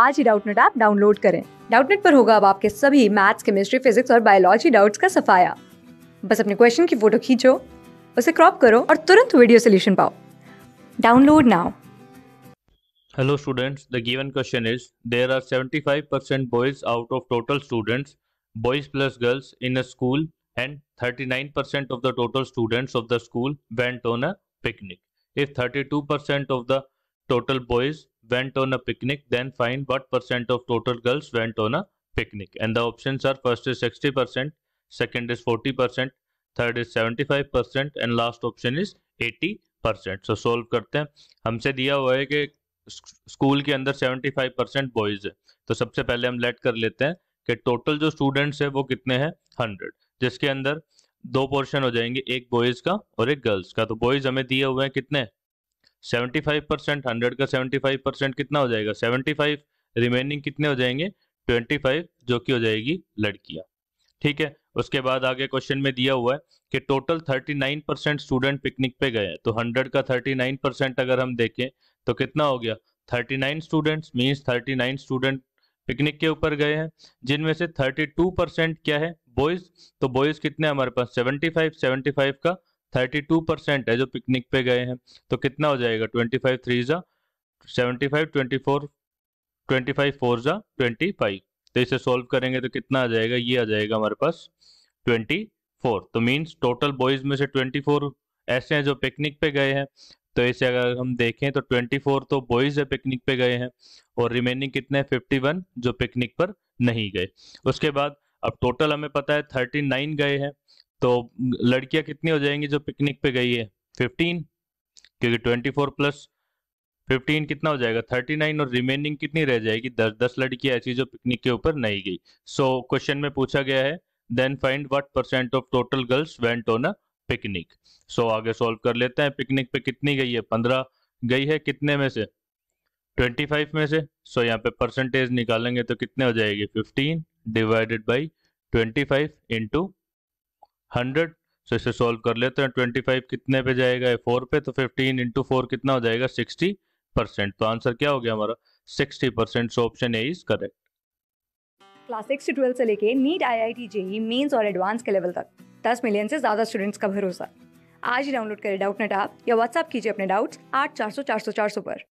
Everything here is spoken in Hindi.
आज ही डाउटनेट ऐप डाउनलोड करें डाउटनेट पर होगा अब आपके सभी मैथ्स केमिस्ट्री फिजिक्स और बायोलॉजी डाउट्स का सफाया बस अपने क्वेश्चन की फोटो खींचो उसे क्रॉप करो और तुरंत वीडियो सोल्यूशन पाओ download now hello students the given question is there are 75 percent boys out of total students boys plus girls in a school and 39 percent of the total students of the school went on a picnic if 32 percent of the total boys went on a picnic, then find what percent of total girls went on a picnic. And the options are first is 60%, second is 40%, third is 75 percent and last option is 80 percent so solve करते हैं हमसे दिया हुआ है कि स्कूल के अंदर 75 परसेंट बॉयज है तो सबसे पहले हम लेट कर लेते हैं कि टोटल जो स्टूडेंट्स है वो कितने हैं 100 जिसके अंदर दो पोर्शन हो जाएंगे एक बॉयज का और एक गर्ल्स का तो बॉयज हमें दिए हुए हैं कितने सेवेंटी फाइव परसेंट हंड्रेड का सेवेंटी फाइव परसेंट कितना हो जाएगा सेवेंटी फाइव रिमेनिंग कितने हो जाएंगे ट्वेंटी फाइव जो कि हो जाएगी लड़कियां ठीक है उसके बाद आगे क्वेश्चन में दिया हुआ है कि total thirty nine percent student picnic पे गए तो हंड्रेड का थर्टी नाइन परसेंट अगर हम देखें तो कितना हो गया thirty 39 students thirty nine student picnic के ऊपर गए हैं जिनमें से थर्टी टू परसेंट क्या है बॉयज तो बॉयज कितने हमारे पास सेवेंटी फाइव सेवेंटी फाइव का थर्टी टू परसेंट है जो पिकनिक पे गए हैं तो कितना हो जाएगा ट्वेंटी फाइव थ्री जा seventy five twenty four twenty five four जा ट्वेंटी फाइव तो इसे सॉल्व करेंगे तो कितना आ जाएगा ये आ जाएगा हमारे पास ट्वेंटी फोर तो मीन्स टोटल बॉयज में से ट्वेंटी फोर ऐसे हैं जो पिकनिक पे गए हैं तो इसे अगर हम देखें तो ट्वेंटी फोर तो बॉयज है पिकनिक पे गए हैं और रिमेनिंग कितने फिफ्टी वन जो पिकनिक पर नहीं गए उसके बाद अब टोटल हमें पता है थर्टी नाइन गए हैं तो लड़कियां कितनी हो जाएंगी जो पिकनिक पे गई है फिफ्टीन क्योंकि ट्वेंटी फोर प्लस फिफ्टीन कितना हो जाएगा थर्टी नाइन और रिमेनिंग कितनी रह जाएगी दस दस लड़कियां ऐसी जो पिकनिक के ऊपर नहीं गई सो so, क्वेश्चन में पूछा गया है then find what percent of total girls went on a picnic so आगे सॉल्व कर लेते हैं पिकनिक पे कितनी गई है पंद्रह गई है कितने में से ट्वेंटी फाइव में से सो so, यहाँ पे परसेंटेज निकालेंगे तो कितने हो जाएगी fifteen divided by twenty five into hundred तो इसे सॉल्व कर लेते हैं ट्वेंटी फाइव कितने पे जाएगा फोर पे तो फिफ्टीन इंटू फोर कितना हो जाएगा सिक्सटी परसेंट तो आंसर क्या हो गया हमारा sixty percent so option A is correct class six से ट्वेल्थ से लेके NEET I I T JEE mains और एडवांस के लेवल तक दस मिलियन से ज़्यादा स्टूडेंट्स का भरोसा आज ही डाउनलोड करें डाउट नेट आप या व्हाट्सअप कीजिए अपने डाउट्स आठ चार सौ चार सौ चार सौ पर